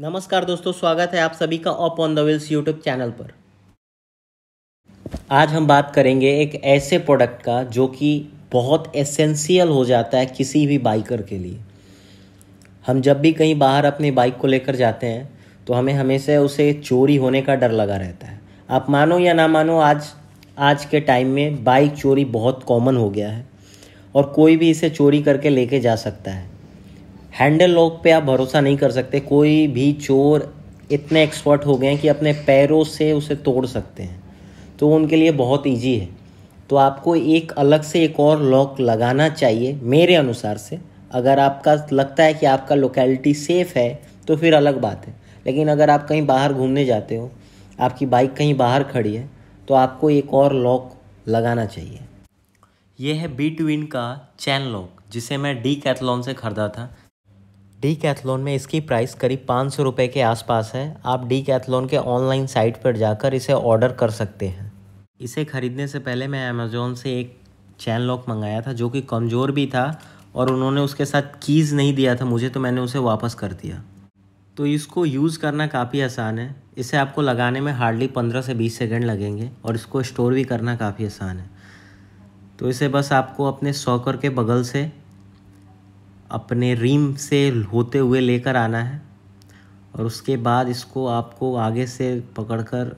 नमस्कार दोस्तों स्वागत है आप सभी का ऑप on the wheels YouTube channel पर आज हम बात करेंगे एक ऐसे प्रोडक्ट का जो कि बहुत एसेंशियल हो जाता है किसी भी बाइकर के लिए हम जब भी कहीं बाहर अपनी बाइक को लेकर जाते हैं तो हमें हमेशा उसे चोरी होने का डर लगा रहता है आप मानो या ना मानो आज आज के टाइम में बाइक चोरी बहुत कॉमन हो गया है और कोई भी इसे चोरी करके लेके जा सकता है हैंडल लॉक पे आप भरोसा नहीं कर सकते कोई भी चोर इतने एक्सपर्ट हो गए हैं कि अपने पैरों से उसे तोड़ सकते हैं तो उनके लिए बहुत ईजी है तो आपको एक अलग से एक और लॉक लगाना चाहिए मेरे अनुसार से अगर आपका लगता है कि आपका लोकेलिटी सेफ़ है तो फिर अलग बात है लेकिन अगर आप कहीं बाहर घूमने जाते हो आपकी बाइक कहीं बाहर खड़ी है तो आपको एक और लॉक लगाना चाहिए यह है बी ट्विन का चैन लॉक जिसे मैं डी कैथलॉन से ख़रीदा था डी कैथलोन में इसकी प्राइस करीब पाँच सौ रुपये के आसपास है आप डी कैथलोन के ऑनलाइन साइट पर जाकर इसे ऑर्डर कर सकते हैं इसे ख़रीदने से पहले मैं अमेज़ोन से एक चैन लॉक मंगाया था जो कि कमज़ोर भी था और उन्होंने उसके साथ कीज़ नहीं दिया था मुझे तो मैंने उसे वापस कर दिया तो इसको यूज़ करना काफ़ी आसान है इसे आपको लगाने में हार्डली पंद्रह से बीस सेकेंड लगेंगे और इसको स्टोर भी करना काफ़ी आसान है तो इसे बस आपको अपने सॉकर के बगल से अपने रीम से होते हुए लेकर आना है और उसके बाद इसको आपको आगे से पकड़कर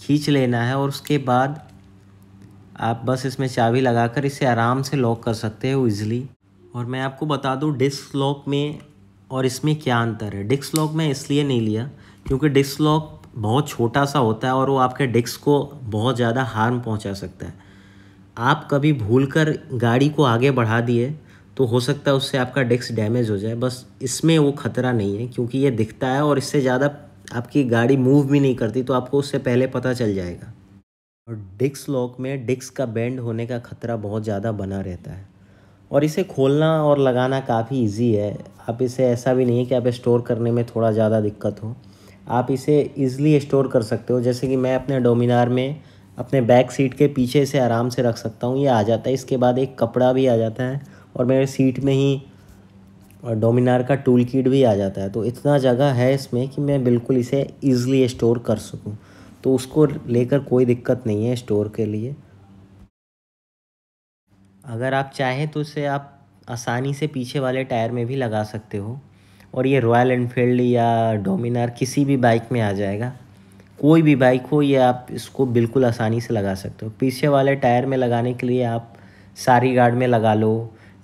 खींच लेना है और उसके बाद आप बस इसमें चाबी लगाकर इसे आराम से लॉक कर सकते हो ईज़िली और मैं आपको बता दूं डिस्क लॉक में और इसमें क्या अंतर है डिस्क लॉक मैं इसलिए नहीं लिया क्योंकि डिस्क लॉक बहुत छोटा सा होता है और वो आपके डिस्क को बहुत ज़्यादा हार्म पहुंचा सकता है आप कभी भूलकर गाड़ी को आगे बढ़ा दिए तो हो सकता है उससे आपका डिस्क डैमेज हो जाए बस इसमें वो ख़तरा नहीं है क्योंकि ये दिखता है और इससे ज़्यादा आपकी गाड़ी मूव भी नहीं करती तो आपको उससे पहले पता चल जाएगा और डिस्क लॉक में डिस्क का बेंड होने का खतरा बहुत ज़्यादा बना रहता है और इसे खोलना और लगाना काफ़ी इजी है आप इसे ऐसा भी नहीं है कि आप स्टोर करने में थोड़ा ज़्यादा दिक्कत हो आप इसे ईज़िली स्टोर कर सकते हो जैसे कि मैं अपने डोमिनार में अपने बैक सीट के पीछे इसे आराम से रख सकता हूँ ये आ जाता है इसके बाद एक कपड़ा भी आ जाता है और मेरे सीट में ही डोमिनार का टूल किट भी आ जाता है तो इतना जगह है इसमें कि मैं बिल्कुल इसे ईज़िली स्टोर कर सकूँ तो उसको लेकर कोई दिक्कत नहीं है स्टोर के लिए अगर आप चाहें तो इसे आप आसानी से पीछे वाले टायर में भी लगा सकते हो और ये रॉयल इनफील्ड या डोमिनार किसी भी बाइक में आ जाएगा कोई भी बाइक हो ये आप इसको बिल्कुल आसानी से लगा सकते हो पीछे वाले टायर में लगाने के लिए आप सारी गार्ड में लगा लो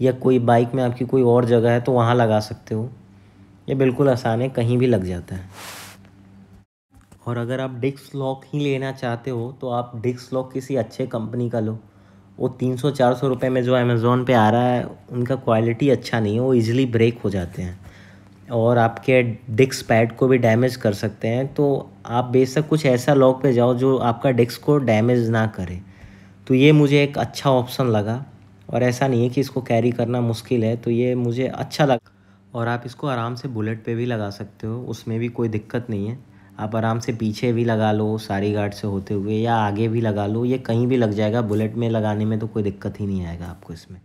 या कोई बाइक में आपकी कोई और जगह है तो वहाँ लगा सकते हो ये बिल्कुल आसान है कहीं भी लग जाता है और अगर आप डिस्क लॉक ही लेना चाहते हो तो आप डिस्क लॉक किसी अच्छे कंपनी का लो वो तीन सौ चार सौ रुपये में जो अमेज़ोन पे आ रहा है उनका क्वालिटी अच्छा नहीं है वो इजीली ब्रेक हो जाते हैं और आपके डिस्क पैड को भी डैमेज कर सकते हैं तो आप बेशक कुछ ऐसा लॉक पे जाओ जो आपका डिस्क को डैमेज ना करे तो ये मुझे एक अच्छा ऑप्शन लगा और ऐसा नहीं है कि इसको कैरी करना मुश्किल है तो ये मुझे अच्छा लग और आप इसको आराम से बुलेट पे भी लगा सकते हो उसमें भी कोई दिक्कत नहीं है आप आराम से पीछे भी लगा लो सारी गार्ड से होते हुए या आगे भी लगा लो ये कहीं भी लग जाएगा बुलेट में लगाने में तो कोई दिक्कत ही नहीं आएगा आपको इसमें